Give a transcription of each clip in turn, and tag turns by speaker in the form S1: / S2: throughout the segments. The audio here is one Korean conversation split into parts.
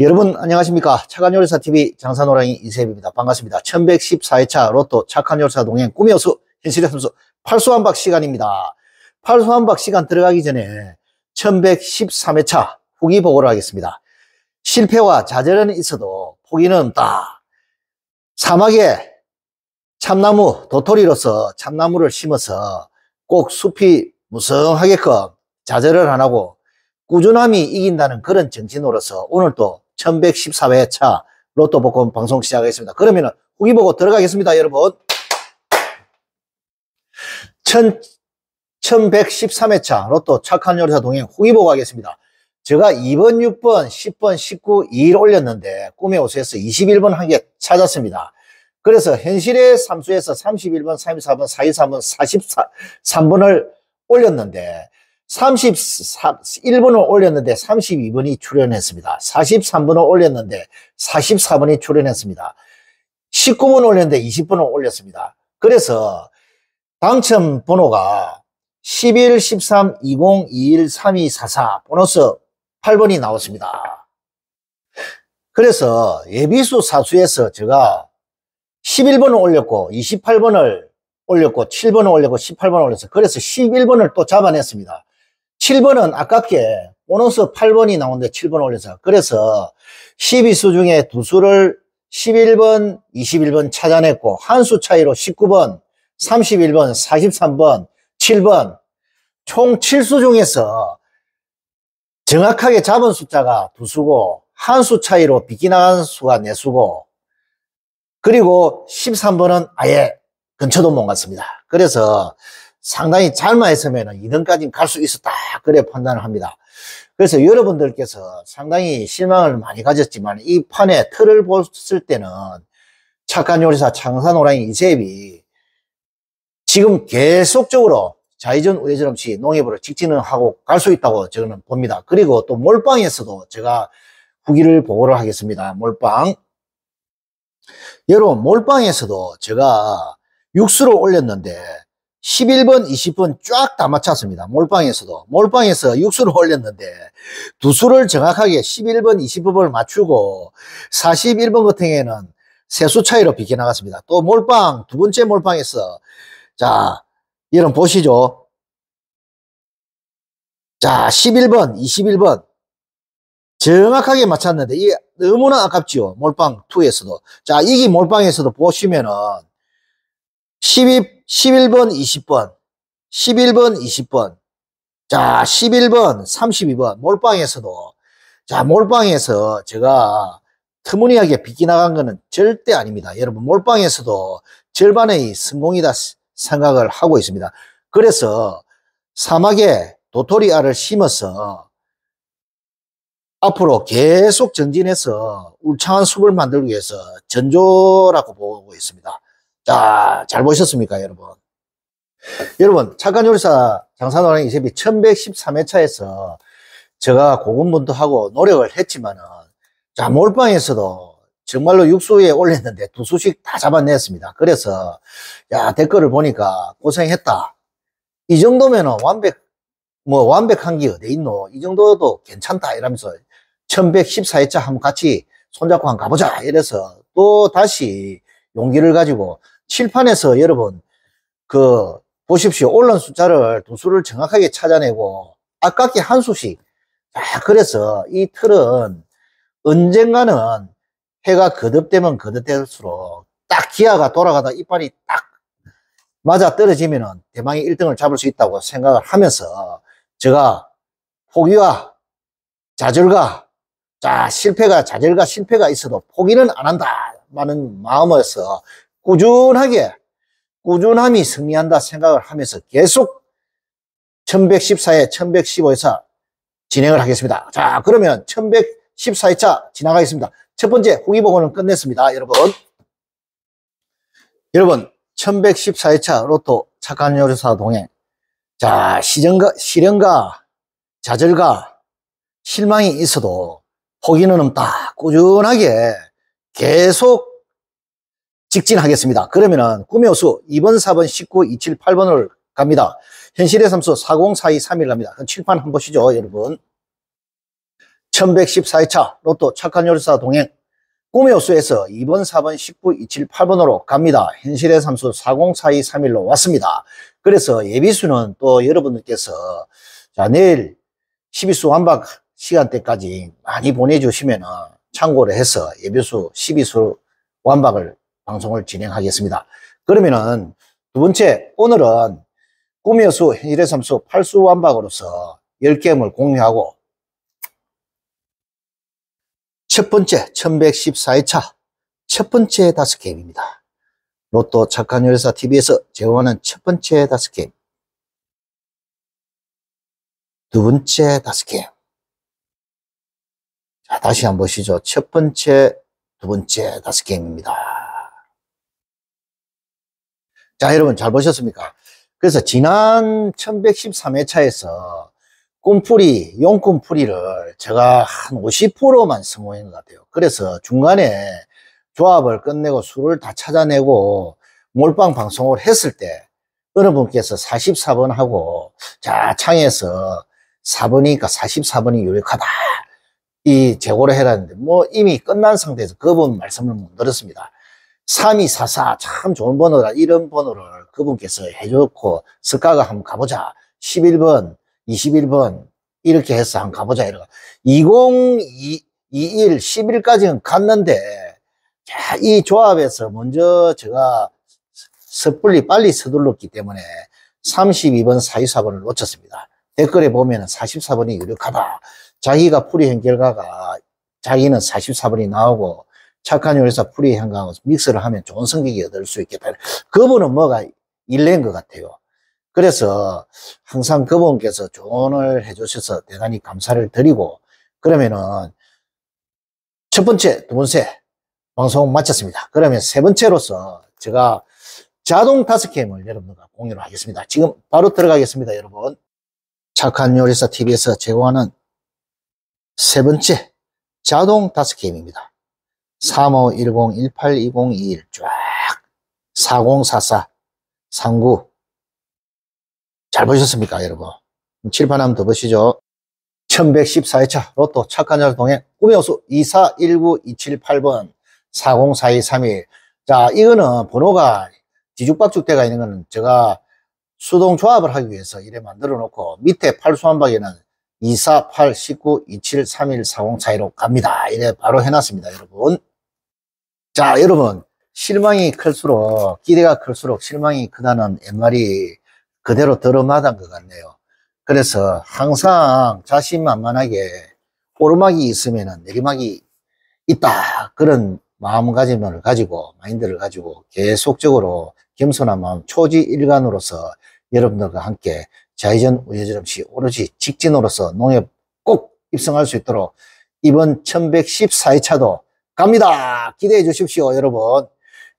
S1: 여러분 안녕하십니까 차관요리사TV 장사노랑이 이세입니다 반갑습니다 1114회차 로또 착한요리사 동행 꿈의 여수 현실의 선수 팔수한박 시간입니다 팔수한박 시간 들어가기 전에 1113회차 후기 보고를 하겠습니다 실패와 좌절은 있어도 포기는 없다 사막에 참나무 도토리로서 참나무를 심어서 꼭 숲이 무성하게끔 좌절을 안 하고 꾸준함이 이긴다는 그런 정신으로서 오늘도 1114회차 로또 복권 방송 시작하겠습니다. 그러면 후기 보고 들어가겠습니다, 여러분. 1 1113회차 로또 착한 요리사 동행 후기 보고 하겠습니다. 제가 2번, 6번, 10번, 19, 2일 올렸는데 꿈의 오수에서 21번 한 개 찾았습니다. 그래서 현실의 삼수에서 31번, 34번, 423번, 43번을 올렸는데 3 1번을 올렸는데 32번이 출연했습니다. 43번을 올렸는데 44번이 출연했습니다. 19번 올렸는데 20번을 올렸습니다. 그래서 당첨 번호가 11, 13, 20, 21, 32, 44 보너스 8번이 나왔습니다. 그래서 예비수 사수에서 제가 11번을 올렸고 28번을 올렸고 7번을 올렸고 18번을 올렸어요. 그래서 11번을 또 잡아냈습니다. 7번은 아깝게 오너스 8번이 나오는데 7번 올려서 그래서 12수 중에 두 수를 11번, 21번 찾아냈고 한 수 차이로 19번, 31번, 43번, 7번 총 7수 중에서 정확하게 잡은 숫자가 두 수고 한 수 차이로 비기 나간 수가 네 수고 그리고 13번은 아예 근처도 못 갔습니다. 그래서 상당히 잘만 했으면 2등까지는 갈 수 있었다 그래 판단을 합니다 그래서 여러분들께서 상당히 실망을 많이 가졌지만 이 판에 틀을 봤을 때는 착한 요리사 창산호랑이 이세비 지금 계속적으로 좌회전 우회전 없이 농협으로 직진을 하고 갈 수 있다고 저는 봅니다 그리고 또 몰빵에서도 제가 후기를 보고를 하겠습니다 몰빵 여러분 몰빵에서도 제가 육수로 올렸는데 11번, 20번 쫙 다 맞췄습니다. 몰빵에서도. 몰빵에서 육수를 올렸는데 두 수를 정확하게 11번, 20번을 맞추고 41번 같은 경우에는 세수 차이로 비켜나갔습니다또 몰빵, 두 번째 몰빵에서 자, 여러분 보시죠. 자, 11번, 21번 정확하게 맞췄는데 이게 너무나 아깝죠 몰빵 2에서도. 자, 이기 몰빵에서도 보시면은 12, 11번, 20번. 11번, 20번. 자, 11번, 32번. 몰빵에서도. 자, 몰빵에서 제가 터무니하게 빗기나간 거는 절대 아닙니다. 여러분, 몰빵에서도 절반의 성공이다 생각을 하고 있습니다. 그래서 사막에 도토리 알을 심어서 앞으로 계속 전진해서 울창한 숲을 만들기 위해서 전조라고 보고 있습니다. 자, 잘 보셨습니까, 여러분? 여러분, 착한 요리사 장산호랑이셉비 1113회차에서 제가 고군분투하고 노력을 했지만은, 자, 몰빵에서도 정말로 육수에 올렸는데 두 수씩 다 잡아냈습니다. 그래서, 야, 댓글을 보니까 고생했다. 이 정도면은 완벽, 뭐, 완벽한 게 어디 있노? 이 정도도 괜찮다. 이러면서 1114회차 한번 같이 손잡고 한번 가보자. 이래서 또 다시 용기를 가지고 칠판에서 여러분 그 보십시오. 올라온 숫자를 두 수를 정확하게 찾아내고 아깝게 한 수씩 자 그래서 이 틀은 언젠가는 해가 거듭되면 거듭될수록 딱 기아가 돌아가다 이빨이 딱 맞아 떨어지면 대망의 1등을 잡을 수 있다고 생각을 하면서 제가 포기와 좌절과 자 실패가 좌절과 실패가 있어도 포기는 안 한다 많은 마음에서 꾸준하게 꾸준함이 승리한다 생각을 하면서 계속 1114회, 1115회차 진행을 하겠습니다. 자, 그러면 1114회차 지나가겠습니다. 첫 번째 후기보고는 끝냈습니다. 여러분. 여러분, 1114회차 로또 착한 요리사 동행. 자, 시련과, 시련과 좌절과 실망이 있어도 포기는 없다. 꾸준하게 계속 직진하겠습니다. 그러면은 꿈의 호수 2번, 4번, 19, 27, 8번을 갑니다. 현실의 삼수 40, 42, 31 갑니다. 칠판 한 번 보시죠, 여러분. 1114회차 로또 착한 요리사 동행 꿈의 호수에서 2번, 4번, 19, 27, 8번으로 갑니다. 현실의 삼수 40, 42, 31로 왔습니다. 그래서 예비수는 또 여러분들께서 자 내일 12수 완박 시간대까지 많이 보내주시면 참고를 해서 예비수 12수 완박을 방송을 진행하겠습니다. 그러면은 두 번째 오늘은 꿈여 수, 현실의 삼수, 팔수완박으로서 10게임을 공유하고 첫 번째 1114회차 첫 번째 다섯 게임입니다. 로또 착한 열사 TV에서 제공하는 첫 번째 다섯 게임 두 번째 다섯 게임 자, 다시 한번 보시죠. 첫 번째, 두 번째 다섯 게임입니다. 자, 여러분 잘 보셨습니까? 그래서 지난 1113회차에서 꿈풀이, 용꿈풀이를 제가 한 50%만 성공한 것 같아요. 그래서 중간에 조합을 끝내고 수를 다 찾아내고 몰빵 방송을 했을 때 어느 분께서 44번 하고 자 창에서 4번이니까 44번이 유력하다 이 재고를 해라는데 뭐 이미 끝난 상태에서 그분 말씀을 못 들었습니다 3244참 좋은 번호다. 이런 번호를 그분께서 해줬고 석가가 한번 가보자. 11번, 21번 이렇게 해서 한번 가보자. 이러고 2021 1 1까지는 갔는데 자, 이 조합에서 먼저 제가 섣불리 빨리 서둘렀기 때문에 32번, 424번을 놓쳤습니다. 댓글에 보면 44번이 유력하다. 자기가 풀이한 결과가 자기는 44번이 나오고 착한 요리사 프리 향강을 믹스를 하면 좋은 성격이 얻을 수 있겠다. 그분은 뭐가 일례인 것 같아요. 그래서 항상 그분께서 조언을 해주셔서 대단히 감사를 드리고 그러면은 첫 번째, 두 번째 방송 마쳤습니다. 그러면 세 번째로서 제가 자동 타스캠을 여러분과 공유를 하겠습니다. 지금 바로 들어가겠습니다, 여러분. 착한 요리사 TV에서 제공하는 세 번째 자동 타스캠입니다. 3510, 182021, 쫙, 4044, 39. 잘 보셨습니까, 여러분? 칠판 한번 더 보시죠. 1114회차 로또 착한 여자 동행 꿈의 호수 2419-278번 404231. 자, 이거는 번호가 뒤죽박죽 대가 있는 거는 제가 수동 조합을 하기 위해서 이래 만들어 놓고 밑에 팔수 한 박에는 248, 19, 27, 31, 40, 4 1로 갑니다. 이래 바로 해놨습니다, 여러분. 자, 여러분. 실망이 클수록, 기대가 클수록 실망이 크다는 옛말이 그대로 들어맞은 것 같네요. 그래서 항상 자신만만하게 오르막이 있으면 내리막이 있다. 그런 마음가짐을 가지고, 마인드를 가지고 계속적으로 겸손한 마음, 초지일관으로서 여러분들과 함께 좌회전 우회전 없이 오로지 직진으로서 농협 꼭 입성할 수 있도록 이번 1114회차도 갑니다. 기대해 주십시오, 여러분.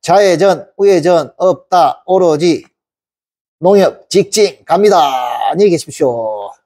S1: 자회전 우회전 없다. 오로지 농협 직진 갑니다. 안녕히 계십시오.